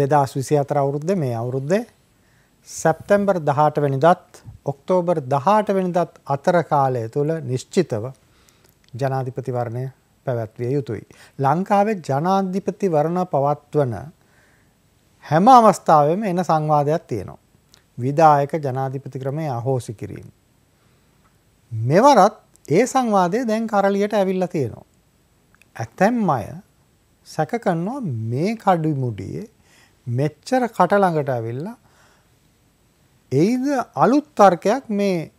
දෙදස් විසි අතර අවුරුද්ධ මේ අවුරුද්දේ සැප්තැම්බර් දහට වැනිදත් ඔක්තෝබර් දහට වැනිදත් අතර කාලය තුළ නිශ්චිතව ජනාධිපතිවරණය පැවැත්විය යුතුයි. ලංකාවේ ජනාධිපතිවරණ පවත්වන හැම අවස්ථාවම එන සංවාදයක් තියෙනවා. විදායක ජනාධිපති ක්‍රමය අහෝසි කිරීම. මෙවරත් ඒ සංවාදය දැන් කරලියට ඇවිල්ල තියෙනවා. ඇතැම් අය සැකකන්නවා මේ කඩුමුඩියේ මෙච්චර කට ළඟට ඇවිල්ලා එයිද අලුත් තර්කයක් මේ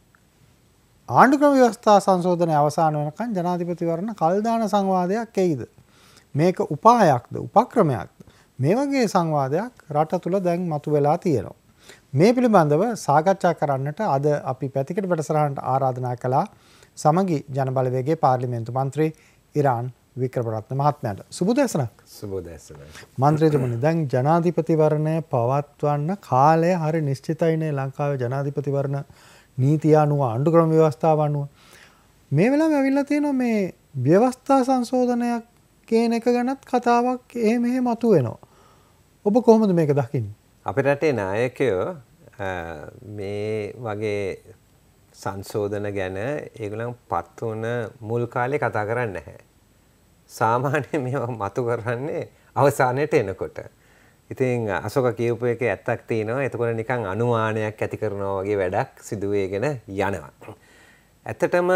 ආණ්ඩුක්‍රම ව්‍යවස්ථා සංශෝධනය අවසාන වෙනකන් ජනාධිපතිවරණ කල්දාන සංවාදයක් එයිද මේක උපායක්ද උපක්‍රමයක්ද මේ වගේ සංවාදයක් රට තුළ දැන් මතු වෙලා තියෙනවා මේ පිළිබඳව සාකච්ඡා කරන්නට අද අපි පැතිකඩ වැඩසටහනට ආරාධනා කළා සමගි ජනබලවේගේ පාර්ලිමේන්තු මන්ත්‍රී ඉරාන් වික්‍රමරත්න මහත්මයාට සුබ දැසනක් සුබ දැසන මන්ත්‍රීතුමනි දැන් ජනාධිපතිවරණය පවත්වන්න කාලය හරි නිශ්චිතයිනේ ලංකාවේ ජනාධිපතිවරණ නීතිය අනුව අණ්ඩුක්‍රම ව්‍යවස්ථාව අනුව මේ වෙලාවේ ඇවිල්ලා තියෙනවා මේ ව්‍යවස්ථා සංශෝධනයක් කියන එක ගැනත් කතාවක් එහෙ මෙහෙ මතුවෙනවා ඔබ කොහොමද මේක දකින්නේ අපේ රටේ නායකයෝ මේ වගේ සංශෝධන ගැන ඒගොල්ලන් පත් වුණ මුල් කාලේ කතා කරන්නේ නැහැ සාමාන්‍යයෙන් මේවා මතු කරන්නේ අවසානයට එනකොට. ඉතින් අසෝක කියූප එකේ ඇත්තක් තියෙනවා. එතකොට නිකන් අනුමානයක් ඇති කරනවා වගේ වැඩක් සිදු වෙගෙන යනවා. ඇත්තටම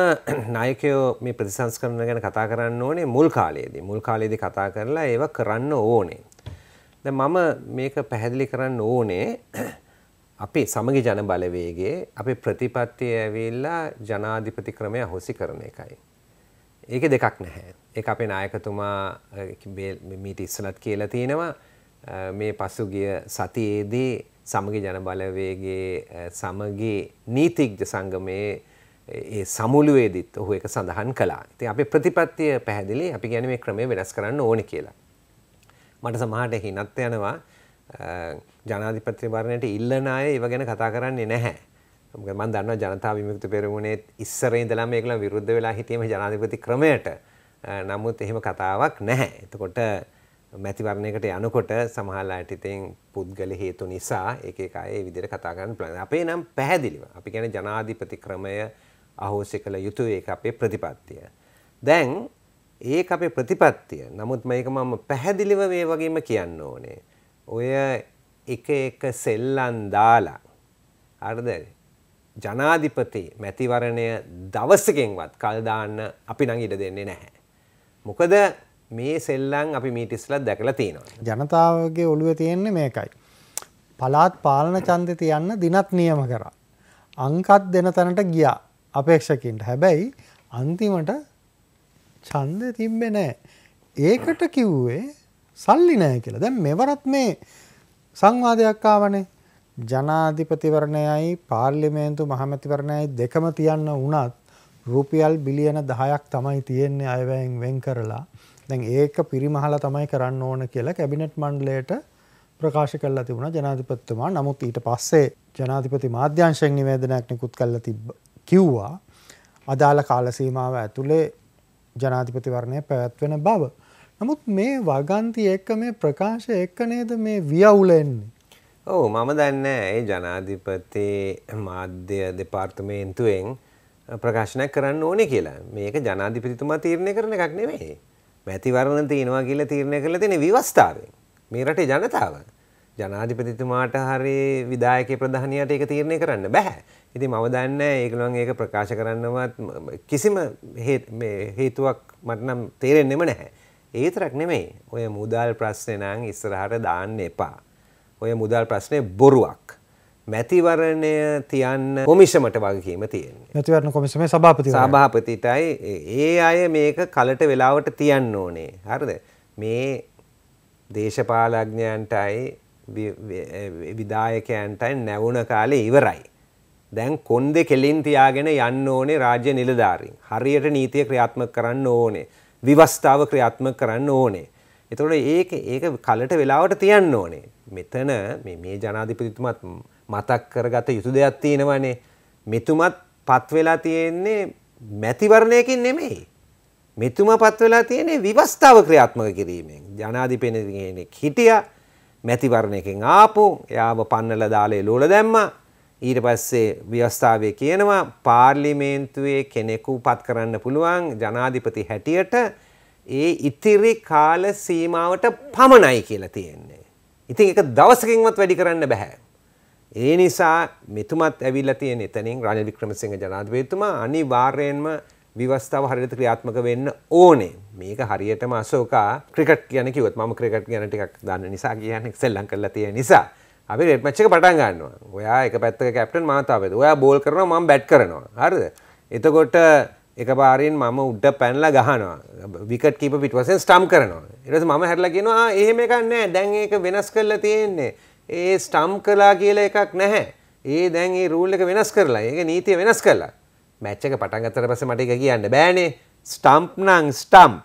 නායකයෝ මේ ප්‍රතිසංස්කරණ ගැන කතා කරන්න ඕනේ මුල් කාලයේදී. මුල් කාලයේදී කතා කරලා ඒව කරන්න ඕනේ. දැන් මම මේක පැහැදිලි කරන්න ඕනේ අපි සමගි ජන බලවේගයේ අපේ ප්‍රතිපත්තිය ඇවිල්ලා ජනාධිපති ක්‍රමය හොසි කරන එකයි. ඒක දෙකක් නැහැ. ඒක අපේ නායකතුමා මීට ඉස්සලත් කියලා තියෙනවා මේ පසුගිය සතියේදී සමගි ජනබලවේගේ සමගි නීතිග්ජ සංගමයේ ඒ සමුළුවේදිත් ඔහු එක සඳහන් කලා. ඉතින් අපේ ප්‍රතිපත්තිය පැහැදිලි අපි කියන්නේ මේ ක්‍රමය වෙනස් කරන්න ඕනේ කියලා. මට සමහරට හිනත් යනවා ජනාධිපති වරණයට ඉල්ලන අය ඒව ගැන කතා කරන්නේ නැහැ. මම දන්නවා ජනතා විමුක්ති පෙරමුණේ ඉස්සර ඉඳලා මේකලා විරුද්ධ වෙලා හිටියම ජනාධිපති ක්‍රමයට. නමුත් එහෙම කතාවක් නැහැ. එතකොට මැතිවරණයකට යනකොට සමහරලාට ඉතින් පුද්ගල හේතු නිසා එක එක අය ඒ විදිහට කතා කරන්න පුළුවන්. අපේ නම් පැහැදිලිව. අපි කියන්නේ ජනාධිපති ක්‍රමය අහෝසි කළ යුතුය ඒක අපේ ප්‍රතිපත්තිය. දැන් ඒක අපේ ප්‍රතිපත්තිය. නමුත් මේක මම පැහැදිලිව මේ වගේම කියන්න ඕනේ. ඔය එක එක සෙල්ලම් දාලා හරිද? ජනාධිපති මැතිවරණය දවස්සකෙන්වත් කල්දාන්න අපි නං ඉඩ දෙන්නේ නැහැ. මොකද මේ සෙල්ලං අපි මීටිස්ලත් දැකලා තියෙනවා. ජනතාවගේ ඔළුව තියෙන්නේ මේකයි. පලාත් පාලන චන්ද තියන්න දිනත් නියම කරා. අංකත් දෙන තැනට ගියා අපේක්ෂකින්ට හැබැයි අන්තිමට චන්ද තිබ්බෙ නෑ. ඒකට කිව්වේ සල්ලි නෑ කියලා දැන් මෙවරත් මේ සංවාධයක් ආවනේ ජනාධිපතිවරණයයි පාර්ලිමේන්තු මහමැතිවරණයයි දෙකම තියන්න වුණත් රුපියල් බිලියන 10ක් තමයි තියෙන්නේ අයවැයෙන් වෙන් කරලා. දැන් ඒක පිරිමහලා තමයි කරන්න ඕන කියලා කැබිනට් මණ්ඩලයට ප්‍රකාශ කළා තිබුණා ජනාධිපතිතුමා. නමුත් ඊට පස්සේ ජනාධිපති මාධ්‍යංශයෙන් නිවේදනයක් නිකුත් කළා තිබ්බ කිව්වා අදාළ කාල සීමාව ඇතුලේ ජනාධිපතිවරණය පැවැත්වෙන බව. නමුත් මේ වගන්ති එක්ක මේ ප්‍රකාශය එක්ක නේද මේ වියවුල එන්නේ. ඔවු මම දන්න ඒ ජනාධිපති මාධ්‍ය දෙපාර්තමේන්තුවෙන් ප්‍රකාශනයක් කරන්න ඕනෙ කියලා මේක ජනාධිපතිතුමා තීරණය කරන එකක් නෙමෙයි මැතිවරණ තියෙනවා කියලා තීරණය කරලා තියෙන විවස්ථාවෙන් මේ රටේ ජනතාව ජනාධිපතිතුමාට හරි විධායකේ ප්‍රධානියාට ඒක තීරණය කරන්න බෑ ඉතින් මම දන්න ඒගොල්ලන් ඒක ප්‍රකාශ කරන්නවත් කිසිම හේතුවක් මට නම් තේරෙන්නෙම නැහැ ඒ විතරක් නෙමෙයි ඔය මුදල් ප්‍රශ්නේ නම් ඉස්සරහට දාන්න එපා ඔය මුදල් ප්‍රශ්නය බොරුවක්. මැතිවරණය තියන්න කොමිෂමට වගකීම තියෙන ඇතිවරණ කොමිසම සභාපති සභාපතිටයි ඒ අය මේක කලට වෙලාවට තියන්න ඕනේ හරිද මේ දේශපාලඥයන්ටයි විදායකයන්ටයි නැවුණ කාලේ ඉවරයි දැන් කොන්ද කෙලින් තියාගෙන යන්න ඕනේ රාජ්‍ය නිලධාරීන් හරියට නීතිය ක්‍රියාත්මක කරන්න ඕනේ විවස්ථාව ක්‍රියාත්මක කරන්න ඕනේ එතකොට ඒක ඒක කලට වෙලාවට තියන්න ඕනේ. මෙතන මේ ජනාධිපතිතුමත් මතක් කරගත යුතු දෙයක් තියෙනවනේ. මෙතුමත් පත් වෙලා තියෙන්නේ මැතිවරණයකින් නෙමෙයි. මෙතුම පත් වෙලා තියෙන්නේ විවස්ථාව ක්‍රියාත්මක කිරීමෙන්. ජනාධිපති කෙනෙක් හිටියා මැතිවරණයකින් ආපු එයාව පන්නලා දාලා එළුවල දැම්මා. ඊට පස්සේ ව්‍යවස්ථාවේ කියනවා පාර්ලිමේන්තුවේ කෙනෙකු පත් කරන්න පුළුවන් ජනාධිපති හැටියට ඒ ඉතිරි කාල සීමාවට පමණයි කියලා තියෙන්නේ. ඉතින් ඒක දවසකින්වත් වැඩි කරන්න බෑ. ඒ නිසා මෙතුමත් ඇවිල්ලා තියෙන එතනින් රනිල් වික්‍රමසිංහ ජනාධිපතිතුමා අනිවාර්යයෙන්ම විවස්ථාව හරියට ක්‍රියාත්මක වෙන්න ඕනේ. මේක හරියටම අශෝකා ක්‍රිකට් කියන කිව්වොත් මම ක්‍රිකට් ගැන ටිකක් දන්න නිසා කියන්නේ සෙල්ලම් කරලා තියෙන නිසා. අපි රෙඩ් මැච් එක පටන් ගන්නවා. ඔයා එක පැත්තක කැප්ටන් මාතාවේද. ඔයා බෝල් කරනවා මම බැට් කරනවා. හරිද? එතකොට එක පාරෙන් මම උඩ පැනලා ගහනවා විකට් කීප පිටුවසෙන් ස්ටම් කරනවා ඊට පස්සේ මම හැරිලා කියනවා එහෙම එකක් නැහැ දැන් ඒක වෙනස් කරලා තියෙන්නේ ඒ ස්ටම් කළා කියලා එකක් නැහැ ඒ දැන් ඒ රූල් එක වෙනස් කරලා ඒක නීතිය වෙනස් කරලා මැච් එක පටන් ගත්තට පස්සේ මට ඒක කියන්න බෑනේ ස්ටම්ප් නං ස්ටම්ප්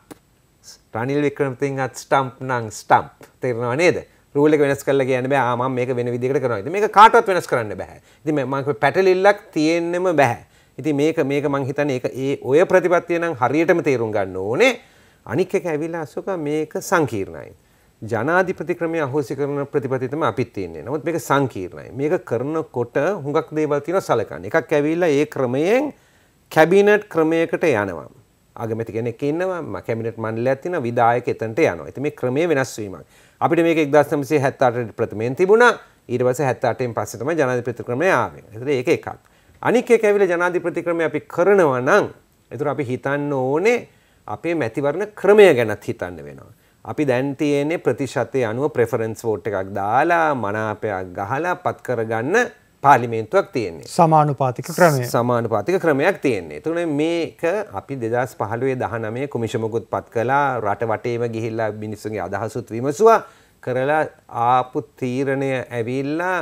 රනිල් වික්‍රමතින්ගත් ස්ටම්ප් නං ස්ටම්ප් තේරෙනවා නේද රූල් එක වෙනස් කරලා කියන්න බෑ ආ මම මේක වෙන විදිහකට කරනවා. ඉතින් මේක කාටවත් වෙනස් කරන්න බෑ. ඉතින් මම පැටලිල්ලක් තියෙන්නෙම බෑ. ඉති මේක මේක මං හිතන එක ඒ ඔය ප්‍රතිපත්තිය නම් හරියටම තේරුම් ගන්න ඕනේ අනික් එක ඇවිල්ලා අසුක මේක සංකීර්ණයි. ජනාධිපති ක්‍රමය අහෝසි කරන ප්‍රතිපතිතම අපිත් තියන්නේ නමුත් මේක සංකීර්ණයි මේක කරනකොට හුඟක් දේවල් තියෙනවා සලකන්න එකක් ඇවිල්ලා ඒ ක්‍රමයෙන් කැබිනට් ක්‍රමයකට යනවා අගමැති කෙනෙක් ඉන්නවා ම කැබිනට් මණ්ඩලයක් තියෙනවා විධායක එතනට යනවා ඉතින් මේ ක්‍රමයේ වෙනස් වීමක් අපිට මේක 1978 ප්‍රථමයෙන් තිබුණා ඊට පස්සේ 78 න් පස්සේ තමයි ජනාධිපති ක්‍රමය ආවේ ඒතර ඒක එකක් අනික් එක ඇවිල්ලා ජනාධිපති ක්‍රමය අපි කරනවා නම් ඒතර අපි හිතන්න ඕනේ අපේ මැතිවරණ ක්‍රමය ගැනත් හිතන්න වෙනවා. අපි දැන් තියෙන්නේ ප්‍රතිශතය අනුව ප්‍රෙෆරන්ස් වෝට් එකක් දාලා මනාපයක් ගහලා පත් කරගන්න පාලිමේන්තුවක් තියෙන්නේ. සමානුපාතික ක්‍රමය. සමානුපාතික ක්‍රමයක් තියෙන්නේ. එතකොට මේක අපි 2015 19 කොමිෂමකුත් පත් කළා රට වටේම ගිහිල්ලා මිනිස්සුන්ගේ අදහසුත් විමසුවා කරලා ආපු තීරණය ඇවිල්ලා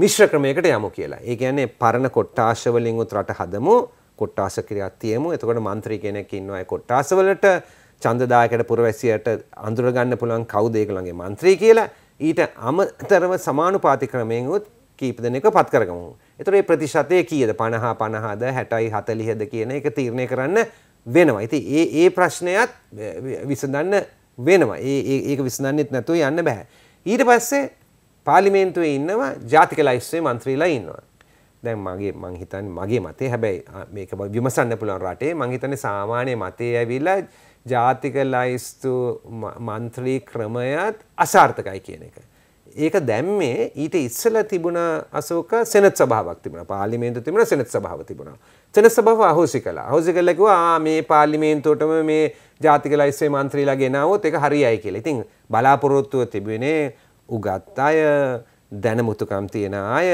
මිශ්‍ර ක්‍රමයකට යමු කියලා. ඒ කියන්නේ පරණ කොට්ටාශ වලින් උත් රට හදමු. කොට්ටාශ ක්‍රියාවක් තියමු. එතකොට മന്ത്രി කෙනෙක් ඉන්නවා ඒ කොට්ටාශ වලට ඡන්දදායකට පුරවැසියට අඳුර ගන්න පුළුවන් කවුද ඒගොල්ලන්ගේ മന്ത്രി කියලා. ඊට අමතරව සමානුපාති ක්‍රමයෙන් උත් කීප දෙනෙක්ව පත් කරගමු. එතකොට මේ ප්‍රතිශතය කීයද? 50 50ද 60යි 40ද කියන එක තීරණය කරන්න වෙනවා. ඉතින් ඒ ඒ ප්‍රශ්නයත් විසඳන්න වෙනවා. ඒ ඒක විසඳන්නෙත් නැතුව යන්න බෑ. ඊට පස්සේ පාලිමේන්තුවේ ඉන්නවා ජාතික ලයිස්සේ මන්ත්‍රීලා ඉන්නවා. දැන් මගේ මං හිතන්නේ මගේ මතේ හැබැයි මේක විමසන්න පුළුවන් රටේ මං හිතන්නේ සාමාන්‍ය මතේ ඇවිල්ලා ජාතික ලයිස්තු මන්ත්‍රී ක්‍රමයත් අසාර්ථකයි කියන එක. ඒක දැම්මේ ඊට ඉස්සල තිබුණ අසෝක සෙනත් සභාවක් තිබුණා. පාර්ලිමේන්තුව තිබුණා සෙනත් සභාව තිබුණා. සෙනත් සභාව අහෝසි කළා. අහෝසි කළා කිව්වා ආ මේ පාර්ලිමේන්තුවටම මේ ජාතික ලයිස්සේ මන්ත්‍රීලා ගෙනාවොත් ඒක හරියයි කියලා. ඉතින් බලාපොරොත්තුව තිබුණේ උගත් අය දැනමුතුකම් තියෙන අය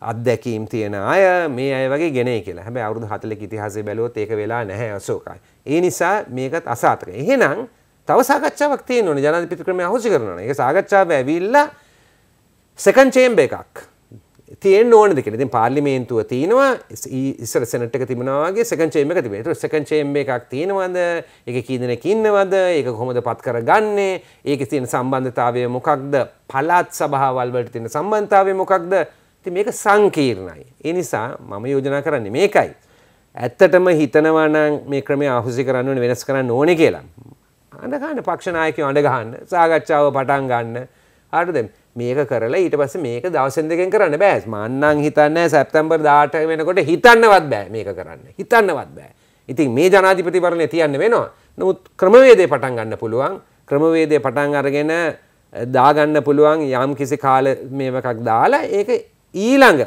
අත්දැකීම් තියෙන අය මේ අය වගේ ගෙනේ කියලා හැබැයි අවුරුදු 40ක ඉතිහාසය බැලුවොත් ඒක වෙලා නැහැ අශෝකයි. ඒ නිසා මේකත් අසාර්ථකයි. එහෙනම් තව සාකච්ඡාවක් තියෙනවනේ ජනාධිපති ක්‍රමය අහෝසි කරනවා. ඒක සාකච්ඡාව ඇවිල්ලා සෙකන්ඩ් චේම්බර් එකක්. තියෙන් ඕන දෙකට ඉතින් පාර්ලිමේන්තුව තියෙනවා ඉස්සර සැනට් එක තිබුණාගේ සකංචේම එක තිබේ ට සකංචේම් එකක් තියෙනවද එක කීදනෙක ඉන්නවද ඒක කොහොමද පත් කරගන්නේ ඒක තියෙන සම්බන්ධතාවය මොකක්ද පලාත් සභහවල් වලට තියෙන සම්බන්ධතාවය මොකක්ද ති මේක සංකීර්ණයි ඒ නිසා මම යෝජනා කරන්නේ මේකයි ඇත්තටම හිතනවනම් මේ ක්‍රමය අහුසි කරන්න වෙනස් කරන්න ඕන කියලා. අඳගන්න පක්ෂනායකය අඩගහන්න සාගච්ඡාව පටන් ගන්න අරදම් මේක කරලා ඊට පස්සේ මේක දවසෙන් දෙකෙන් කරන්න බෑ මන්නම් හිතන්නේ සැප්තැම්බර් 18 වෙනකොට හිතන්නවත් බෑ මේක කරන්න හිතන්නවත් බෑ ඉතින් මේ ජනාධිපති වරණේ තියන්න වෙනවා නමුත් ක්‍රමවේදය පටන් ගන්න පුළුවන් ක්‍රමවේදය පටන් අරගෙන දාගන්න පුළුවන් යම් කිසි කාල මේවකක් දාලා ඒක ඊළඟ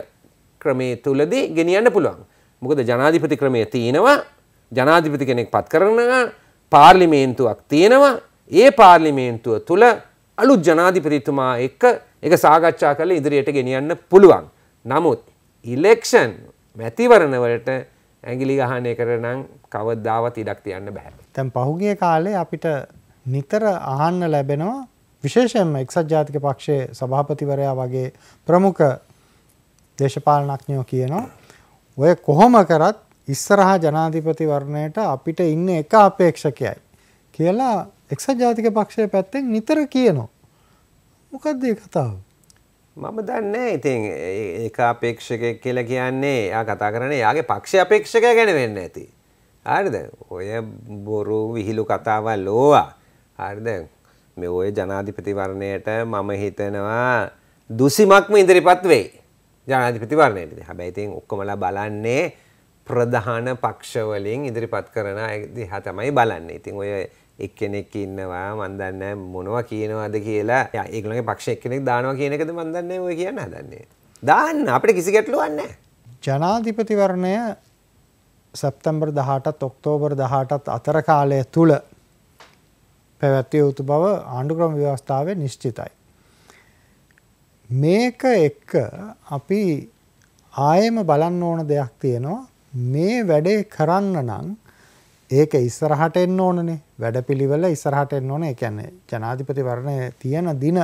ක්‍රමේ තුලදී ගෙනියන්න පුළුවන් මොකද ජනාධිපති ක්‍රමය තියෙනවා ජනාධිපති කෙනෙක් පත් කරනවා පාර්ලිමේන්තුවක් තියෙනවා ඒ පාර්ලිමේන්තුව තුළ අලුත් ජනාධිපතිතුමා එක්ක එක සාකච්ඡා කළ ඉදිරියට ගෙනියන්න පුළුවන්. නමුත් ඉලෙක්ෂන් මැතිවරණවලට ඇගිලි ගහන එකට නම් කවදාවත් ඉඩක් තියන්න බැහැ. තැන් පහුගිය කාලේ අපිට නිතර අහන්න ලැබෙනවා විශේෂයෙන්ම එක්සත් ජාතික පක්ෂයේ සභාපතිවරයා වගේ ප්‍රමුඛ දේශපාලනඥයෝ කියනවා ඔය කොහොම කරත් ඉස්සරහා ජනාධිපතිවරණයට අපිට ඉන්න එක අපේක්ෂකයයි කියලා එක්සත් ජාතික පක්ෂය පැත්තෙන් නිතර කියනවා. මොකක්ද ඒ කතාව? මම දන්නේ ඉතින් ඒක අපේක්ෂකයෙක් කියලා කියන්නේ එයා කතා කරන්නේ එයාගේ පක්ෂ අපේක්ෂකය ගැන වෙන්න ඇති. හරිද? ඔය බොරු විහිළු කතාවල් ඕවා. හරිද? මේ ඔය ජනාධිපතිවරණයට මම හිතනවා දුසිමක්ම ඉදිරිපත් වෙයි. ජනාධිපතිවරණයට. හැබැයි ඉතින් ඔක්කොමලා බලන්නේ ප්‍රධාන පක්ෂවලින් ඉදිරිපත් කරන දිහා තමයි බලන්නේ. ඉතින් ඔය එක්කෙනෙක් ඉන්නවා මන් දන්නේ මොනවා කියනවාද කියලා ඒගොල්ලන්ගේ පක්ෂ එක්කෙනෙක් දානවා කියන එකද මන් දන්නේ ඔය කියන්න හදන්නේ. දාන්න අපිට කිසි ගැටලුවක් නැහැ. ජනාධිපතිවරණය සැප්තැම්බර් 18ත් ඔක්තෝබර් 18ත් අතර කාලය තුල පැවැත්විය යුතු බව ආණ්ඩුක්‍රම ව්‍යවස්ථාවේ නිශ්චිතයි. මේක එක්ක අපි ආයෙම බලන්න ඕන දෙයක් තියෙනවා මේ වැඩේ කරන්න නම් ඒක ඉස්සරහට එන්න ඕනනේ වැඩපිළිවෙල ඉස්සරහට එන්න ඕනේ. ඒ කියන්නේ ජනාධිපතිවරණය තියෙන දින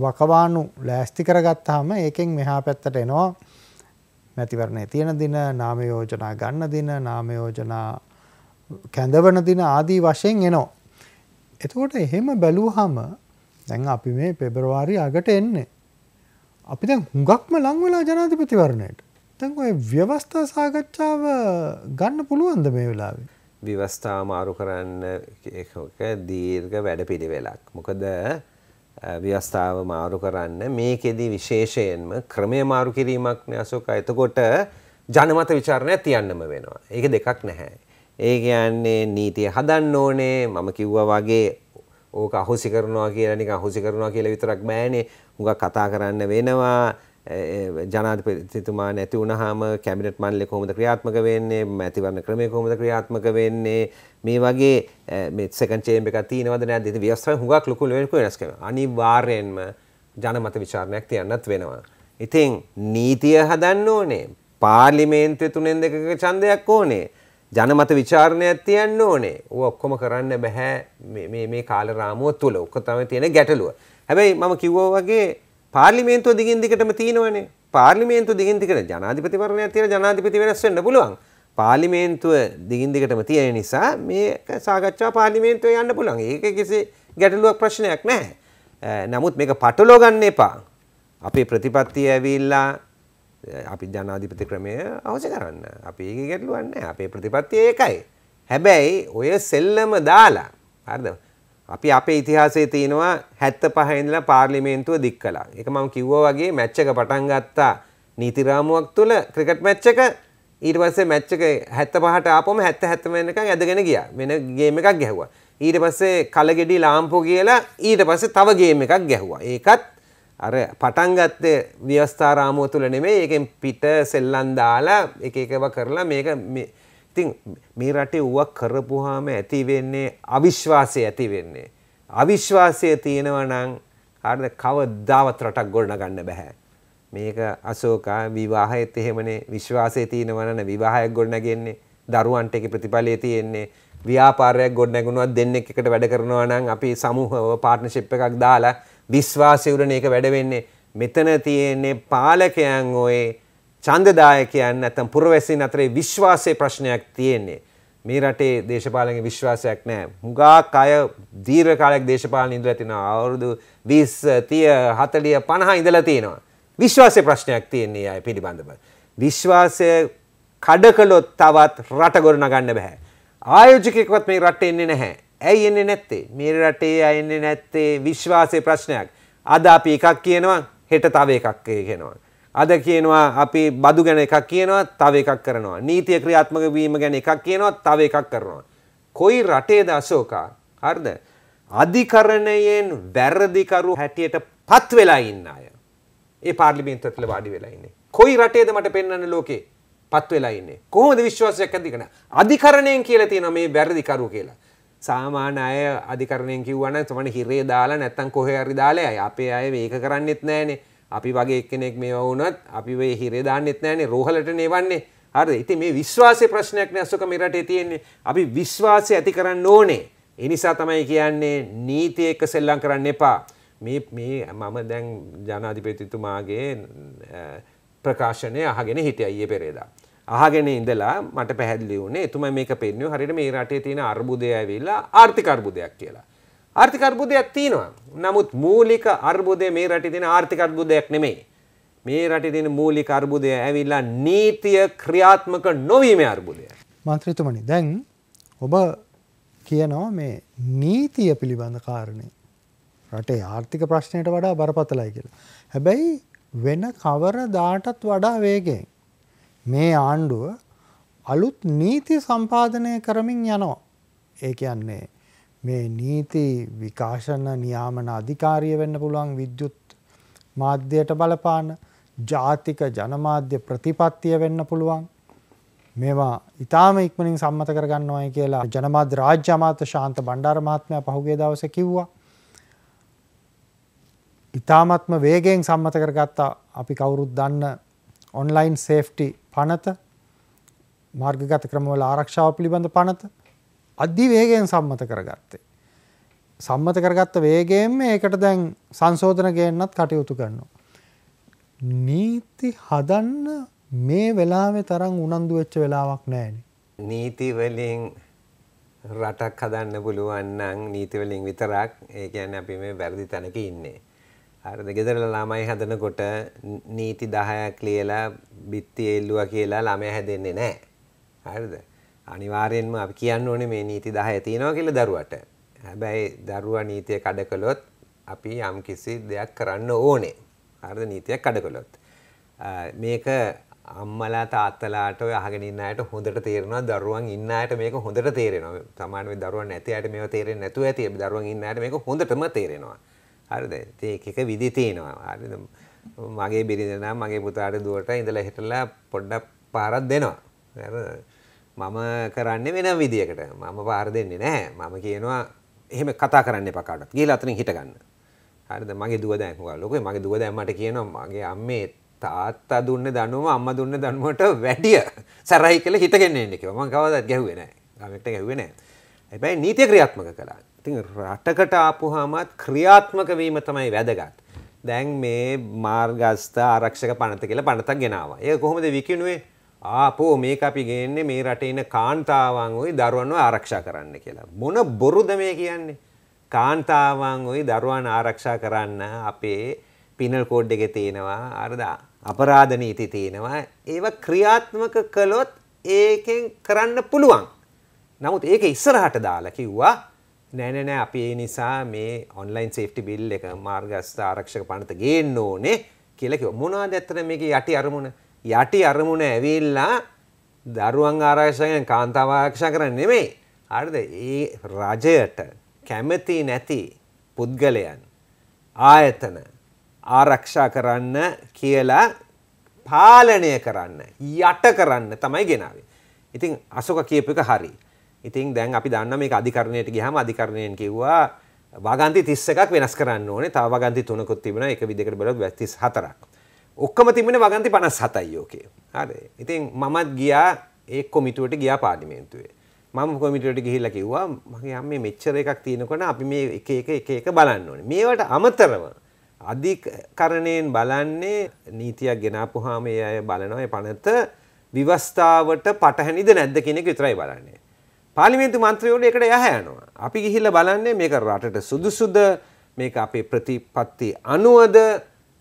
වකවානු ලෑස්ති කරගත්තාම ඒකෙන් මෙහා පැත්තට එනවා මැතිවරණය තියෙන දින නාම යෝජනා ගන්න දින නාම යෝජනා කැඳවන දින ආදී වශයෙන් එනවා. එතකොට එහෙම බැලුවහම දැන් අපි මේ පෙබරවාරි අගට එන්නේ. අපි දැන් හුඟක්ම ලං වෙලා ජනාධිපතිවරණයට. දැන් ඔය ව්‍යවස්ථා සාකච්ඡාව ගන්න පුළුවන්ද මේ වෙලාවේ? විවස්ථා මාරු කරන්න දීර්ඝ වැඩ පිළිවෙලක්. මොකද ව්‍යවස්ථාව මාරු කරන්න මේකෙදී විශේෂයෙන්ම ක්‍රමය මාරු කිරීමක්න අසෝක එතකොට ජනමත විචාරණය තියන්නම වෙනවා. ඒක දෙකක් නැහැ. ඒ කියන්නේ නීතිය හදන්න ඕනේ මම කිව්වා වගේ ඕක අහුසි කරනවා කියලා නිකන් අහුසි කරනවා කියලා විතරක් බෑනේ. හුඟක් කතා කරන්න වෙනවා. ජනාධිපතිතුමා නැති වුණාම කැබිනට් මණ්ඩලය කොහොමද ක්‍රියාත්මක වෙන්නේ මැතිවරණ ක්‍රමය කොහොමද ක්‍රියාත්මක වෙන්නේ මේ වගේ මේ සෙකන්ඩ් චේම්බර් එකක් තියෙනවද නැද්ද ඉතින් ව්‍යවස්ථාව හුඟක් ලොකු වෙනකෝ වෙනස් කරනවා අනිවාර්යයෙන්ම ජනමත විචාරණයක් තියන්නත් වෙනවා ඉතින් නීතිය හදන්න ඕනේ පාර්ලිමේන්තුවේ තුනෙන් දෙකක ඡන්දයක් ඕනේ ජනමත විචාරණයක් තියන්න ඕනේ ඌ ඔක්කොම කරන්න බෑ මේ මේ කාල රාමුව තුල ඔක තමයි තියෙන ගැටලුව හැබැයි මම කිව්වා වගේ පාර්ලිමේන්තුව දිගින් දිගටම තියෙනවනේ. පාර්ලිමේන්තුව දිගින් දිගට ජනාධිපතිවරණයක් තියෙන ජනාධිපති වෙනස් වෙන්න පුළුවන්. පාර්ලිමේන්තුව දිගින් දිගටම තියෙන නිසා මේක සාකච්ඡා පාර්ලිමේන්තුවේ යන්න පුළුවන්. ඒක කිසි ගැටලුවක් ප්‍රශ්නයක් නැහැ. නමුත් මේක පටලවා ගන්න එපා. අපේ ප්‍රතිපත්තිය ඇවිල්ලා අපි ජනාධිපති ක්‍රමය අවශ්‍ය කරන්න. අපි ඒක ගැටලුවක් නැහැ. අපේ ප්‍රතිපත්තිය ඒකයි. හැබැයි ඔය සෙල්ලම දාලා හරිද? අපි අපේ ඉතිහාසේ තියෙනවා හැත්ත පහහිදලා පාර්ලිමේන්තුව දික් කලා එක මම කිව්ව වගේ මැච්චක පටන් ගත්තා නීතිරාමුවක් තුළ ක්‍රිකට් මැච්චක ඊට පස්සේ මැච්චක හැත්ත පහට ආපොම හැත්ත හැත්තම එකක් ඇදගෙන ගිය වෙන ගේම එකක් ගැහවා ඊට පස්සේ කලගෙඩි ලාම්පෝ කියලා ඊට පස්සේ තව ගේම එකක් ගැහවා ඒකත් අර පටන්ගත්තේ ව්‍යවස්ථාරාමුව තුළ නෙමේ ඒකෙන් පිට සෙල්ලන් දාලා එක එකව කරලා මේක මේ ඉතින් මේ රටේ වුවක් කරපුහාම ඇති වෙන්නේ අවිශ්වාසය ඇති වෙන්නේ. අවිශ්වාසය තියෙනවා නම් හරිද කවදාවත් රටක් ගොඩනගන්න බෑ. මේක අශෝකා විවාහයත් එහෙමනේ විශ්වාසය තියෙනවා නම් විවාහයක් ගොඩනගන්නේ දරුවන්ට ඒකේ ප්‍රතිඵලය තියෙන්නේ ව්‍යාපාරයක් ගොඩනැගුණොත් දෙන්නෙක් එකට වැඩ කරනවා නම් අපි සමූහව පාර්ට්නර්ෂිප් එකක් දාලා විශ්වාසය උරන එක වැඩ වෙන්නේ. මෙතන තියෙන්නේ පාලකයන් ඔයේ චන්දදායකයන් නැත්තම් පුරවැසින් අතරේ විශ්වාසය ප්‍රශ්නයක් තියෙන්නේ. මේ රටේ දේශපාලනගේ විශ්වාසයක් නෑ. හුඟක් අය දීර්ඝ කාලයක් දේශපාලන ඉඳලා තිනවා. අවුරුදු 20, 30, 40, 50 ඉඳලා තිනවා. විශ්වාසයේ ප්‍රශ්නයක් තියෙන්නේ අය පිළිබඳව. විශ්වාසය කඩ කළොත් තවත් රට ගොඩනගන්න බෑ. ආයෝජකයෙක්වත් මේ රටේ එන්නේ නැහැ. ඇයි එන්නේ නැත්තේ? මේ රටේ අය එන්නේ නැත්තේ විශ්වාසයේ ප්‍රශ්නයක්. අද අපි එකක් කියනවා, හෙට තව එකක් කියනවා. අද කියනවා අපි බදු ගැන එකක් කියනවා තව එකක් කරනවා. නීතිය ක්‍රියාත්මක වීම ගැන එකක් කියනවා තව එකක් කරනවා. කොයි රටේද අශෝකා? හරිද? අධිකරණයෙන් වැරදිකරු හැටියට පත් වෙලා ඉන්න අය. ඒ පාර්ලිමේන්තුවට වාඩි වෙලා ඉන්නේ. කොයි රටේද මට පෙන්වන්න ලෝකේ පත් වෙලා ඉන්නේ. කොහොමද විශ්වාසයක් ඇති කරන්නේ? අධිකරණයෙන් කියලා තියෙනවා මේ වැරදිකරු කියලා. සාමාන්‍ය අය අධිකරණයෙන් කිව්වනම් තමයි හිරේ දාලා නැත්තම් කොහේ හරි දාලා අය අපේ අය මේක කරන්නෙත් නැහනේ. අපි වගේ එක්කෙනෙක් මේ වුණත් අපි වේ හිරේ දාන්නෙත් නෑනේ රෝහලට නෙවන්නේ හරිද ඉතින් මේ විශ්වාසයේ ප්‍රශ්නයක් නේ අසුක මේ රටේ තියෙන්නේ අපි විශ්වාසය ඇති කරන්න ඕනේ ඒ නිසා තමයි කියන්නේ නීතිය එක සෙල්ලම් කරන්න එපා මේ මේ මම දැන් ජනාධිපතිතුමාගේ ප්‍රකාශනය අහගෙන හිටියා ඊයේ පෙරේදා අහගෙන ඉඳලා මට පැහැදිලි වුණේ එතුමා මේක පෙන්වුවේ හරියට මේ රටේ තියෙන අර්බුදය ඇවිල්ලා ආර්ථික අර්බුදයක් කියලා ආර්ථික අර්බුදයක් තියෙනවා. නමුත් මූලික අර්බුදය මේ රටේ තියෙන ආර්ථික අර්බුදයක් නෙමෙයි. මේ රටේ තියෙන මූලික අර්බුදය ඇවිල්ලා නීතිය ක්‍රියාත්මක නොවීමේ අර්බුදය. මන්ත්‍රීතුමනි දැන් ඔබ කියනවා මේ නීතිය පිළිබඳ කාරණේ රටේ ආර්ථික ප්‍රශ්නයට වඩා බරපතලයි කියලා. හැබැයි වෙන කවරදාටත් වඩා වේගෙන් මේ ආණ්ඩුව අලුත් නීති සම්පාදනය කරමින් යනවා. ඒ කියන්නේ මේ නීති විකාශන නියාමන අධිකාරිය වෙන්න පුළුවන් විද්‍යුත් මාධ්‍යයට බලපාන ජාතික ජනමාධ්‍ය ප්‍රතිපත්තිය වෙන්න පුළුවන් මේවා ඉතාම ඉක්මනින් සම්මත කරගන්න ඕයි කියලා ජනමාධ්‍ය රාජ්‍ය අමාත්‍ය ශාන්ත බණ්ඩාර මහත්මයා පහුගිය දවසේ කිව්වා. ඉතාමත්ම වේගයෙන් සම්මත කරගත්ත අපි කවුරුත් දන්න ඔන්ලයින් සේෆ්ටි පනත මාර්ගගත ක්‍රමවල ආරක්ෂාව පිළිබඳ පනත අධිවේගයෙන් සම්මත කරගත්තේ. සම්මත කරගත්ත වේගයෙන්ම ඒකට දැන් සංශෝධන ගේන්නත් කටයුතු කරනවා. නීති හදන්න මේ වෙලාවේ තරම් උනන්දු වෙච්ච වෙලාවක් නැහැ නීති වලින් රටක් හදන්න පුළුවන් නම් නීති වලින් විතරක් ඒ කියන්නේ අපි මේ වැරදි තැනක ඉන්නේ. හරිද? ගෙදරලා ළමයි හදනකොට නීති 10ක් ලියලා බිත්ති එල්ලුවා කියලා ළමයා හැදෙන්නේ නැහැ. හරිද? අනිවාර්යෙන්ම අපි කියන්න ඕනේ මේ නීති 10 තියෙනවා කියලා දරුවට. හැබැයි දරුවා නීතිය කඩ කළොත් අපි යම්කිසි දෙයක් කරන්න ඕනේ. හරිද නීතියක් කඩ කළොත්. මේක අම්මලා තාත්තලාට ඔය අහගෙන ඉන්න අයට හොඳට තේරෙනවා දරුවන් ඉන්න අයට මේක හොඳට තේරෙනවා. සාමාන්‍ය මේ දරුවන් නැති අයට මේව තේරෙන්නේ නැතුව ඇති. දරුවන් ඉන්න අයට මේක හොඳටම තේරෙනවා. හරිද? ඒක එක විදි තියෙනවා. හරිද? මගේ බිරිඳ නම් මගේ පුතාට දුවට ඉඳලා හිටලා පොඩ්ඩක් පාරක් දෙනවා. හරිද? මම කරන්න වෙන විදිකට මම පාර දෙන්නේ නෑ මම කියනවා එහෙම කතා කරන්න පකාටත් ගේල අතරින් හිටගන්න හරිද මගේ දුව දැන්වා ලොකේ මගේ දුව දැම්මට කියනවා මගේ අම්මේ තාත්තා දුන්න දනුව අම්ම දුන්න දනුවට වැඩිය සැරයි කියලා හිටගෙන ඉන්න කිව්වා මම කවදාවත් ගැහුවේ නෑ ගමෙක්ට ගැහුවේ නෑ හැබැයි නීතිය ක්‍රියාත්මක කළා ඉතින් රටකට ආපුවාමත් ක්‍රියාත්මක වීම තමයි වැදගත් දැන් මේ මාර්ගස්ථ ආරක්ෂක පනත කියලා පනතක් ගෙනාවා ඒක කොහොමද විකිණුවේ ආපෝ මේක අපි ගේන්නේ මේ රටේ ඉන්න කාන්තාවන් ওই දරුවන්ව ආරක්ෂා කරන්න කියලා. මොන බොරුද මේ කියන්නේ? කාන්තාවන් ওই දරුවන් ආරක්ෂා කරන්න අපේ පිනල් කෝඩ් එකේ තියෙනවා අරද අපරාධ නීති තියෙනවා. ඒව ක්‍රියාත්මක කළොත් ඒකෙන් කරන්න පුළුවන්. නමුත් ඒක ඉස්සරහට දාලා කිව්වා නෑ නෑ නෑ අපි ඒ නිසා මේ ඔන්ලයින් සේෆ්ටි බිල් එක මාර්ගස්ථ ආරක්ෂක පනත ගේන්න ඕනේ කියලා කිව්වා. මොනවද ඇත්තට මේකේ යටි අරමුණ? යටි අරමුණ ඇවිල්ලා දරුවන් ආරක්ෂකයන් කාන්තාව ආරක්ෂා කරන්නේ නෙමෙයි. හරිද? ඒ රජයට කැමති නැති පුද්ගලයන් ආයතන ආරක්ෂා කරන්න කියලා පාලනය කරන්න යට කරන්න තමයි ගෙනාවේ. ඉතින් අසෝක කියපු එක හරි. ඉතින් දැන් අපි දන්න මේක අධිකරණයට ගියහම අධිකරණයෙන් කිව්වා වගන්ති 31ක් වෙනස් කරන්න ඕනේ. තව වගන්ති තුනකුත් තිබුණා. ඒක විදිහකට බලද්දි 34ක්. ඔක්කම තිබෙන වගන්ති පනස් හතයියෝකේ හරි ඉතින් මමත් ගියා ඒ කොමිටුවට ගියා පාර්ලිමේන්තුවේ මම කොමිටුවට ගිහිල්ලා කිව්වා මගේ අම්මේ මෙච්චර එකක් තියෙනකොට අපි මේ එක එක එක එක බලන්න ඕනේ මේවට අමතරව අධිකරණයෙන් බලන්නේ නීතියක් ගෙනාපුවාම ඒ අය බලනවා ඒ පනත විවස්ථාවට පටහැනිද නැද්ද කියන එක විතරයි බලන්නේ පාර්ලිමේන්තු මන්ත්‍රීවරුන් ඒකට යහ යනවා අපි ගිහිල්ලා බලන්නේ මේක රටට සුදුසුද මේක අපේ ප්‍රතිපත්ති අනුවද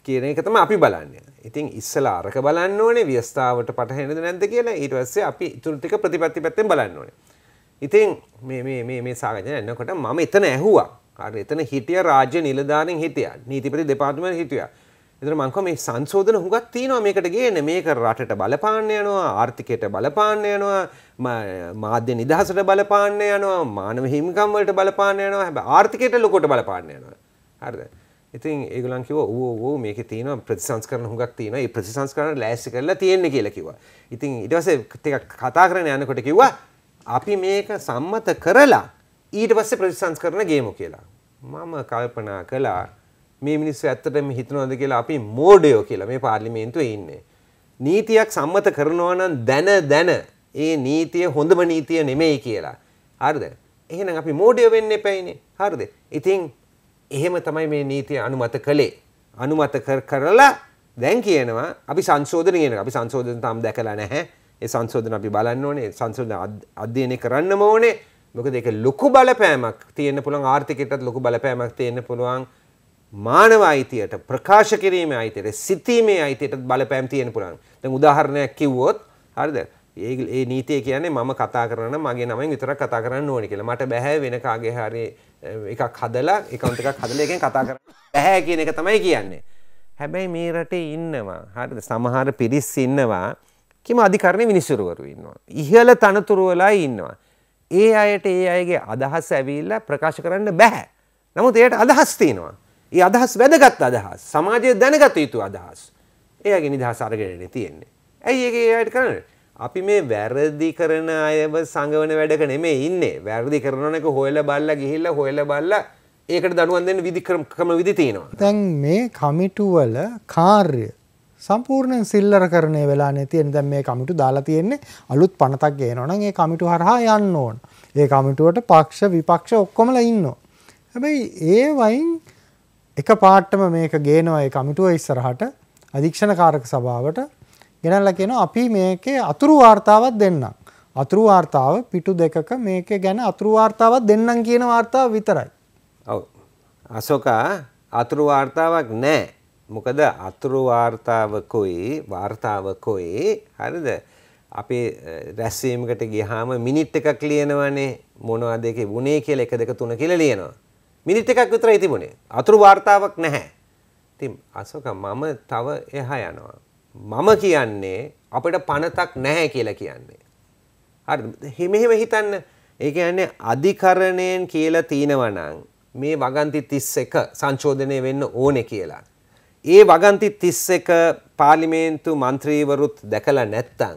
කියන එක තම අපි බලන්න ඉතින් ඉස්සල අරක බලන්න ඕනේ ව්‍යස්ථාවට පටහෙනද නැද කියලා ඊට පස්සේ අපි තුරටික ප්‍රතිපත්ති පැත්තෙන් බලන්න ඕනේ ඉතින් මේ සාගජන එන්නකොට මම එතන ඇහුවා අර එතන හිටිය රාජ්‍ය නිලධානෙන් හිටිය නීතිපති දෙපාර්තමේන්තුවේ හිටියා එතන මං මේ සංශෝධන හුඟක් තියෙනවා මේකට ගේන්න මේක රටට බලපාන්න යනවා ආර්ථිකයට බලපාන්න යනවා මාධ්‍ය නිදහසට බලපාන්න යනවා මානව හිමිකම් වලට බලපාන්න යනවා හැබැයි ආර්ථිකයට ලොකුට බලපාන්න යනවා හරිද ඉතින් ඒගොල්ලන් කිව්වා ඌ ඌ මේකේ තියෙනවා ප්‍රතිසංස්කරණ හුඟක් තියෙනවා. ඒ ප්‍රතිසංස්කරණ ලෑස්ති කරලා තියෙන්නේ කියලා කිව්වා. ඉතින් ඊට පස්සේ ටිකක් කතා කරගෙන යනකොට කිව්වා අපි මේක සම්මත කරලා ඊට පස්සේ ප්‍රතිසංස්කරණ ගේමු කියලා. මම කල්පනා කළා මේ මිනිස්සු ඇත්තටම හිතනවද කියලා අපි මෝඩයෝ කියලා මේ පාර්ලිමේන්තුවේ ඉන්නේ. නීතියක් සම්මත කරනවා නම් දැන දැන ඒ නීතිය හොඳම නීතිය නෙමෙයි කියලා. හරිද? එහෙනම් අපි මෝඩයෝ වෙන්න එපැයිනේ. හරිද? ඉතින් එහෙම තමයි මේ නීතිය අනුමත කළේ. අනුමත කරලා දැන් කියනවා අපි සංශෝධන කියන අපි සංශෝධන තාම දැකලා නැහැ. ඒ සංශෝධන අපි බලන්න ඕනේ. සංශෝධන අධ්‍යයනය කරන්නම ඕනේ. මොකද ඒක ලොකු බලපෑමක් තියෙන්න පුළුවන් ආර්ථිකයටත් ලොකු බලපෑමක් තියෙන්න පුළුවන්. මානව අයිතියට ප්‍රකාශ කිරීමේ අයිතියට සිතීමේ අයිතියට බලපෑම් තියෙන පුළුවන්. දැන් උදාහරණයක් කිව්වොත් හරිද? ඒ ඒ නීතිය කියන්නේ මම කතා කරන මගේ නමෙන් විතරක් කතා කරන්න ඕනේ කියලා. මට බෑ වෙන කාගේ හරි එකක් හදලා account එකක් හදලා එකෙන් කතා කරන්න බෑ කියන එක තමයි කියන්නේ. හැබැයි මේ රටේ ඉන්නවා. හරිද? සමහර පිරිස් ඉන්නවා. කිම අධිකරණ මිනිසුරුවරු ඉන්නවා. ඉහළ තනතුරු වලයි ඉන්නවා. ඒ අයට ඒ අයගේ අදහස් ඇවිල්ලා ප්‍රකාශ කරන්න බෑ. නමුත් එයට අදහස් තියෙනවා. ඒ අදහස් වැදගත් අදහස්. සමාජයේ දැනගත යුතු අදහස්. එයාගේ නිදහස අරගෙන තියෙන්නේ. ඇයි ඒක ඒ අයට කරන්නේ? අපි මේ වැරදි කරන අයව සංගවන වැඩක නෙමේ ඉන්නේ. වැරදි කරන එක හොයලා බලලා ගිහිල්ලා හොයලා බලලා ඒකට දනුවන් දෙන්න විදි ක්‍රම විදි තියෙනවා. දැන් මේ කමිටු වල කාර්ය සම්පූර්ණයෙන් සිල්ලර කරණේ වෙලා නැති වෙන දැන් මේ කමිටු දාලා තියෙන්නේ අලුත් පනතක් ගේනවා නම් ඒ කමිටු හරහා යන්න ඕන. ඒ කමිටුවට පක්ෂ විපක්ෂ ඔක්කොමලා ඉන්නවා. හැබැයි ඒ වයින් එක පාටම මේක ගේනවා ඒ කමිටුව ඉස්සරහට අධීක්ෂණකාරක සභාවට ගෙනල්ලා කියනවා අපි මේකේ අතුරු වාර්තාවක් දෙන්නම්. අතුරු වාර්තාව පිටු දෙකක මේක ගැන අතුරු වාර්තාවක් දෙන්නම් කියන වාර්තාව විතරයි. ඔව්. අසෝකා අතුරු වාර්තාවක් නැහැ. මොකද අතුරු වාර්තාවකුයි වාර්තාවකුයි හරිද? අපි රැස්වීමකට ගියාම මිනිට් එකක් ලියනවනේ මොනවද ඒකේ වුණේ කියලා 1 2 3 කියලා ලියනවා. මිනිට් එකක් විතරයි තිබුණේ. අතුරු වාර්තාවක් නැහැ. ඉතින් අසෝක මම තව එහා යනවා. මම කියන්නේ අපිට පනතක් නැහැ කියලා කියන්නේ. හරි මෙහෙම හිතන්න. ඒ කියන්නේ අධිකරණයෙන් කියලා තිනවනම් මේ වගන්ති 31 සංශෝධනය වෙන්න ඕනේ කියලා. ඒ වගන්ති 31 පාර්ලිමේන්තු മന്ത്രിවරුත් දැකලා නැත්තම්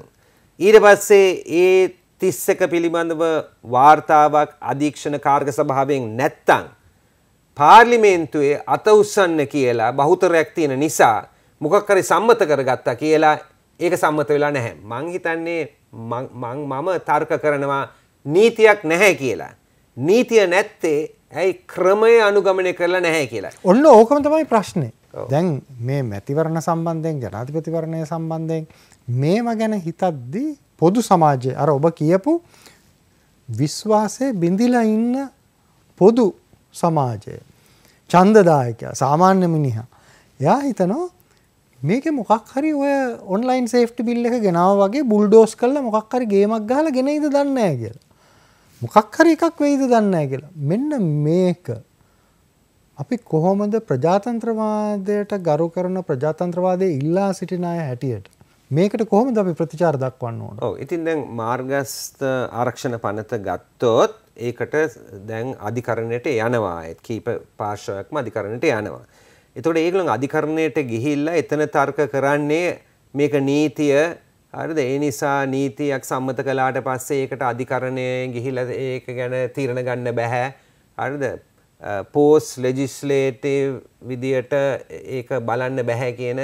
ඊට පස්සේ ඒ 31 පිළිබඳව වාර්තාවක් අධීක්ෂණ කාර්ක සභාවෙන් නැත්තම් පාර්ලිමේන්තුවේ අත උස්සන්න කියලා බහුතරයක් තියෙන නිසා මොකක්කරි සම්මත කරගත්තා කියලා ඒක සම්මත වෙලා නැහැ. මං හිතන්නේ මම තර්ක කරනවා නීතියක් නැහැ කියලා. නීතිය නැත්තේ ඇයි ක්‍රමය අනුගමනය කරලා නැහැ කියලා. ඔන්න ඕකම තමයි ප්‍රශ්නේ. දැන් මේ මැතිවරණ සම්බන්ධයෙන් ජනාධිපතිවරණය සම්බන්ධයෙන් මේව ගැන හිතද්දී පොදු සමාජය අර ඔබ කියපු විශ්වාසය බිඳිලා ඉන්න පොදු සමාජය. චන්දදායකයා සාමාන්‍ය මිනිහා. එයා හිතනවා මේක මොකක් හරි ඔය ඔන්ලයින් සේෆ්ට බිල්ල එක ගෙනාව වගේ බුල්ඩෝස් කල්ල මොකක් හරි ගේමක් ගහල ගෙනෙයිද දන්නෑ කියලා. මොකක් හරි එකක් වෙයිද දන්නෑ කියලා. මෙන්න මේක අපි කොහොමද ප්‍රජාතන්ත්‍රවාදයට ගරු කරන ප්‍රජාතන්ත්‍රවාදය ඉල්ලා සිටිනාය හැටියට. මේකට කොහොමද අපි ප්‍රතිචාර දක්වන්න ඕන. ඔව් ඉතින් දැන් මාර්ගස්ත ආරක්ෂණ පනත ගත්තොත් ඒකට දැන් අධිකරණයට යනවා. කීප පාර්ශවයක්ම අධිකරණයට යනවා. එතකොට ඒගොල්ලන් අධිකරණයට ගිහිල්ලා එතන තර්ක කරන්නේ මේක නීතිය හරිද ඒ නිසා නීතියක් සම්මත කළාට පස්සේ ඒකට අධිකරණය ගිහිල්ලා ඒක ගැන තීරණ ගන්න බෑ හරිද පෝස් ලෙජිස්ලේටිව් විදියට ඒක බලන්න බැහැ කියන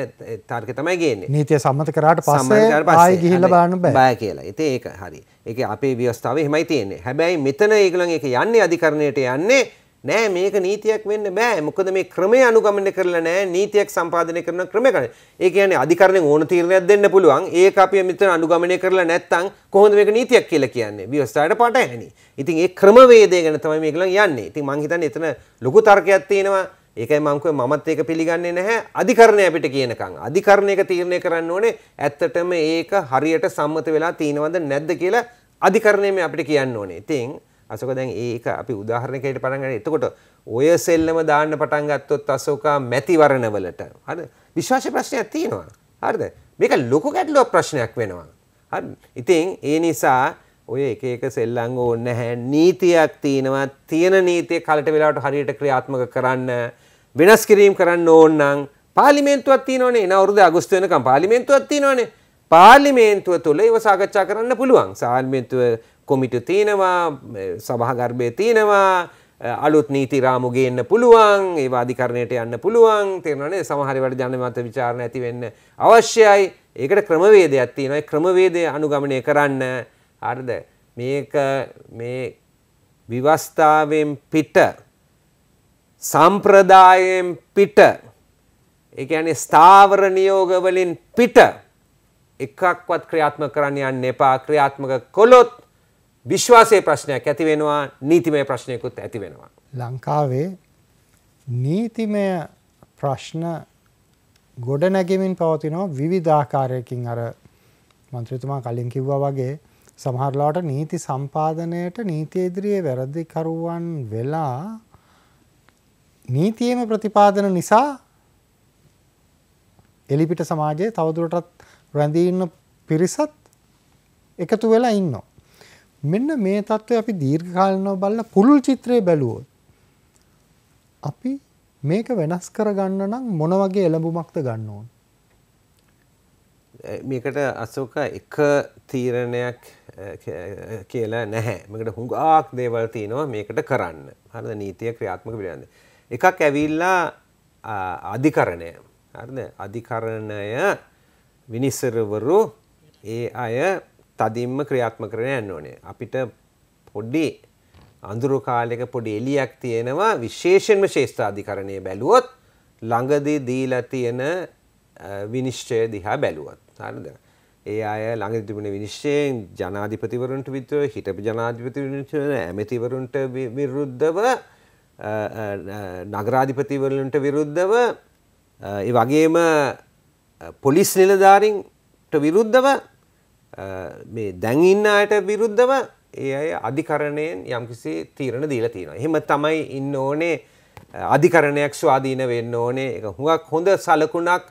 තර්ක තමයි ගේන්නේ. නීතිය සම්මත කරාට පස්සේ ආයි ගිහිල්ලා බලන්න බෑ. බෑ කියලා. ඉතින් ඒක හරි. ඒක අපේ ව්‍යවස්ථාවේ එහෙමයි තියෙන්නේ. හැබැයි මෙතන ඒගොල්ලන් ඒක යන්නේ අධිකරණයට යන්නේ නෑ මේක නීතියක් වෙන්න බෑ. මොකද මේ ක්‍රමය අනුගමනය කරලා නෑ නීතියක් සම්පාදනය කරන ක්‍රමයක්. ඒ කියන්නේ අධිකරණයෙන් ඕන තීරණයක් දෙන්න පුළුවන්. ඒක අපි මෙතන අනුගමනය කරලා නැත්නම් කොහොමද මේක නීතියක් කියලා කියන්නේ? ව්‍යවස්ථාවට පාට ඇහෙනි. ඉතින් ඒ ක්‍රමවේදය ගැන තමයි මේගොල්ලන් යන්නේ. ඉතින් මං හිතන්නේ එතන ලොකු තර්කයක් තියෙනවා. ඒකයි මම කිව්වේ මමත් ඒක පිළිගන්නේ නැහැ අධිකරණය අපිට කියනකම් අධිකරණයක තීරණය කරන්න ඕනේ ඇත්තටම ඒක හරියට සම්මත වෙලා තියෙනවද නැද්ද කියලා අධිකරණය මේ අපිට කියන්න ඕනේ. ඉතින් අසෝක දැන් ඒක අපි උදාහරණයකට පටන් ගන්න. එතකොට ඔය සෙල්ලම දාන්න පටන් ගත්තොත් අසෝකා මැතිවරණවලට හරි විශ්වාස ප්‍රශ්නයක් තියෙනවා. හරිද? මේක ලොකු ගැටලුවක් ප්‍රශ්නයක් වෙනවා. හරි. ඉතින් ඒ නිසා ඔය එක එක සෙල්ලම් ඕනේ නැහැ. නීතියක් තියෙනවා. තියෙන නීතිය කලට වෙලාවට හරියට ක්‍රියාත්මක කරන්න වෙනස් කිරීම කරන්න ඕන නම් පාර්ලිමේන්තුවක් තියෙනවනේ. එන අවුරුදු අගෝස්තු වෙනකම් පාර්ලිමේන්තුවක් තියෙනවනේ. පාර්ලිමේන්තුව තුළ ඒව සාකච්ඡා කරන්න පුළුවන්. පාර්ලිමේන්තුව කොමිට තියෙනවා සභහගර්භය තියෙනවා අලුත් නීති රාමු ගේන්න පුළුවන් ඒ අධිකරණයට යන්න පුළුවන් තේරෙනවනේ සමහරවට ජනමත විචාරණ ඇති වෙන්න අවශ්‍යයි ඒකට ක්‍රමවේදයක් තියෙනවා ඒ ක්‍රමවේදය අනුගමනය කරන්න හරිද මේක මේ විවස්ථාවෙන් පිට සම්ප්‍රදායෙන් පිට ඒ කියන්නේ ස්ථාවර නියෝග වලින් පිට එකක්වත් ක්‍රියාත්මක කරන්න යන්න එපා ක්‍රියාත්මක කළොත් විශ්වාසය ප්‍රශ්නයක් ඇති වෙනවා නීතිමය ප්‍රශ්නයකුත් ඇති වෙනවා. ලංකාවේ නීතිමය ප්‍රශ්න ගොඩනැගෙමින් පවතිනෝ විවිධාකාරයකින් අර මන්ත්‍රතුමා කලින් කිව්වා වගේ සමහරලාට නීති සම්පාදනයට නීති ඉදිරියේ වැරදිකරුවන් වෙලා නීතියේම ප්‍රතිපාදන නිසා එලිපිට සමාජයේ තවදුරටත් රැඳී ඉන්න පිරිසත් එකතු වෙලා ඉන්නවා. මෙන්න මේ தত্ত্বය අපි දීර්ඝ කාලිනව බලලා පුළුල් චිත්‍රය බැලුවොත් අපි මේක වෙනස් කරගන්න නම් මොන වගේ එළඹුමක්ද ගන්න ඕන? මේකට අශෝක එක තීරණයක් කියලා නැහැ. මේකට හුඟක් දේවල් තියෙනවා මේකට කරන්න. හරිද? නීතිය ක්‍රියාත්මක පිළිබඳ. එකක් ඇවිල්ලා අධිකරණය. හරිද? අධිකරණය විනිසරවරු ඒ අය තදින්ම ක්‍රියාත්ම කරන යන්න ඕනේ. අපිට පොඩි අඳුරු කාලෙක පොඩි එලියක් තියෙනවා විශේෂයෙන්ම ශේෂ්ත්‍රාධිකරණය බැලුවොත් ළඟදී දීලා තියෙන විනිශ්චය දිහා බැලුවත් හරිද? ඒ අය ළඟදී තිබුණ විනිශ්චයෙන් ජනාධිපතිවරුන්ට විරුද්ධව හිටපු ජනාධිපතිවරුන්ට ඇමතිවරුන්ට විරුද්ධව නගරාධිපතිවරුන්ට විරුද්ධව ඒ වගේම පොලිස් නිලධාරීන්ට විරුද්ධව මේ දැන්ඉන්න අයට විරුද්ධව ඒ අය අධිකරණයෙන් යම්කිසි තීරණ දීලා තියෙනවා. එහෙම තමයි ඉන්න ඕනේ අධිකරණයක් ස්වාධීන වෙන්න ඕනේ. ඒක හුඟක් හොඳ සලකුණක්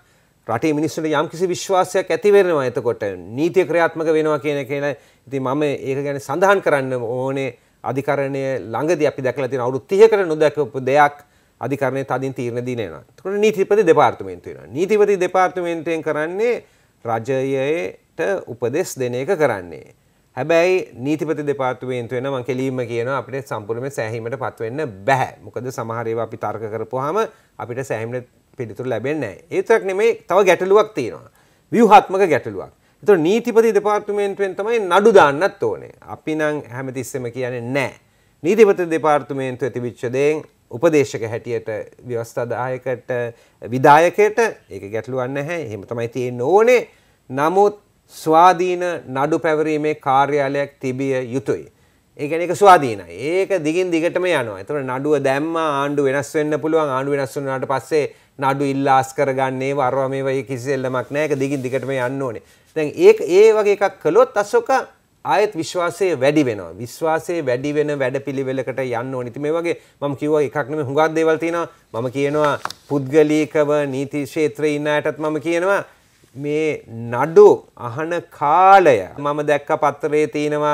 රටේ මිනිස්සුන්ට යම්කිසි විශ්වාසයක් ඇති වෙනවා එතකොට නීතිය ක්‍රියාත්මක වෙනවා කියන එක කියලා. ඉතින් මම ඒක ගැන සඳහන් කරන්න ඕනේ අධිකරණය ළඟදී අපි දැකලා තියෙන අවුරුදු 30කට නොදැකපු දෙයක් අධිකරණය තදින් තීරණ දීලා එනවා. එතකොට නීතිපති දෙපාර්තමේන්තුව වෙනවා. නීතිපති දෙපාර්තමේන්තුවෙන් කරන්නේ රජයේ උපදෙස් දෙන එක කරන්නේ. හැබැයි නීතිපති දෙපාර්තමේන්තුව වෙන මං කෙලින්ම කියනවා අපිට සම්පූර්ණයෙන්ම සෑහීමට පත් වෙන්න බෑ. මොකද සමහර ඒවා අපි තර්ක කරපුවාම අපිට සෑහීමට පිළිතුරු ලැබෙන්නේ නැහැ. ඒ විතරක් නෙමෙයි තව ගැටලුවක් තියෙනවා. ව්‍යුහාත්මක ගැටලුවක්. ඒතර නීතිපති දෙපාර්තමේන්තුවෙන් තමයි නඩු දාන්නත් ඕනේ. අපි නම් හැමතිස්සෙම කියන්නේ නැහැ. නීතිපති දෙපාර්තමේන්තුවේ තිබිච්ච දේෙන් උපදේශක හැටියට ව්‍යවස්ථාදායකට විධායකයට ඒක ගැටලුවක් නැහැ. එහෙම තමයි තියෙන්න ඕනේ. නමුත් ස්වාධීන නඩු පැවරීමේ කාර්යාලයක් තිබිය යුතුයි. ඒකන එක ස්වාධීන ඒක දිගින් දිගටම යනවා එතට නඩුව දැම්ම ආණ්ඩු වෙනස් වෙන්න පුළුවන් ආණ්ඩු වෙනස් වුනාට පස්සේ නඩු ඉල්ලාස් කරගන්නේ වරවා මේ වයි කිසිල්ලමක් නෑක දිගින් දිගටම යන්න ඕනේ දැන් ඒ ඒ වගේ එකක් කළොත් අසොක ආයත් විශ්වාසය වැඩි වෙනවා විශ්වාසය වැඩි වෙන වැඩ පිළිවෙලකට යන්න ඕනිති මේ වගේ මම කිව්ව එකක්නම හුඟක් දේවල් තියෙනවා මම කියනවා පුද්ගලීකව නීති ක්ෂේත්‍රයේ ඉන්න අයටත් මම කියනවා මේ නඩු අහන කාලය මම දැක්ක පත්තරේ තියෙනවා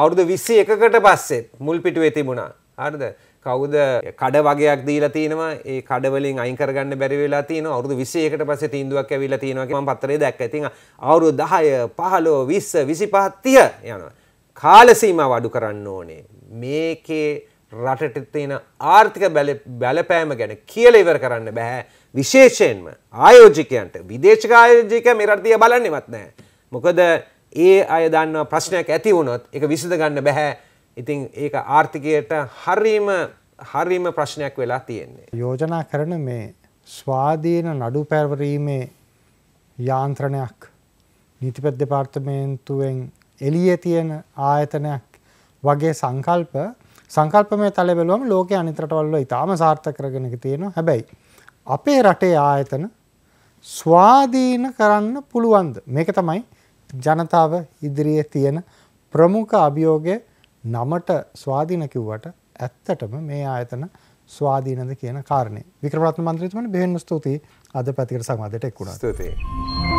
අවුරුදු විසි එකකට පස්සෙත් මුල් පිටුවේ තිබුණා හරිද කවුද කඩ වගේයක් දීලා තියෙනවා ඒ කඩවලින් අයින් කරගන්න බැරි වෙලා තියෙනවා අවුරුදු 21කට පස්සේ තීන්දුවක් ඇවිල්ලා තියෙනවා කියලා මම පත්‍රයේ දැක්කා. ඉතින් අවුරුදු 10 15 20 25 30 යනවා. කාල සීමාව අඩු කරන්න ඕනේ. මේකේ රටට තියෙන ආර්ථික බලපෑම ගැන කියලා ඉවර කරන්න බෑ. විශේෂයෙන්ම ආයෝජිකයන්ට විදේශක ආයෝජික මෙරටතිය බලන්නෙවත් නෑ. මොකද ඒ අය දන්න ප්‍රශ්නයක් ඇති වුණොත් එක විසඳ ගන්න බැහැ ඉතින් ඒක ආර්ථිකයට හරීම හරිම ප්‍රශ්නයක් වෙලා තියෙන්නේ. යෝජනා කරන මේ ස්වාධීන නඩු පැවරීමේ යාන්ත්‍රණයක් නීතිපත් දෙපාර්තමේන්තුවෙන් එලිය තියෙන ආයතනයක් වගේ සංකල්ප සංකල්පමය තලබලුවම ලෝක අනිතරටවල්ල ඉතාම සාර්ථකරගෙනක තියෙනවා හැබැයි අපේ රටේ ආයතන ස්වාධීන කරන්න පුළුවන්ද මේක තමයි ජනතාව ඉදිරියේ තියෙන ප්‍රමුඛ අභියෝගය නමට ස්වාධීන කිව්වට ඇත්තටම මේ ආයතන ස්වාධීනද කියන කාරණේ වික්‍රමරත්න මන්ත්‍රීතුමනි බෙහෙන්න ස්තුතියි අද පැතිකඩ සංවාදයට එක් වුණා ස්තුතියි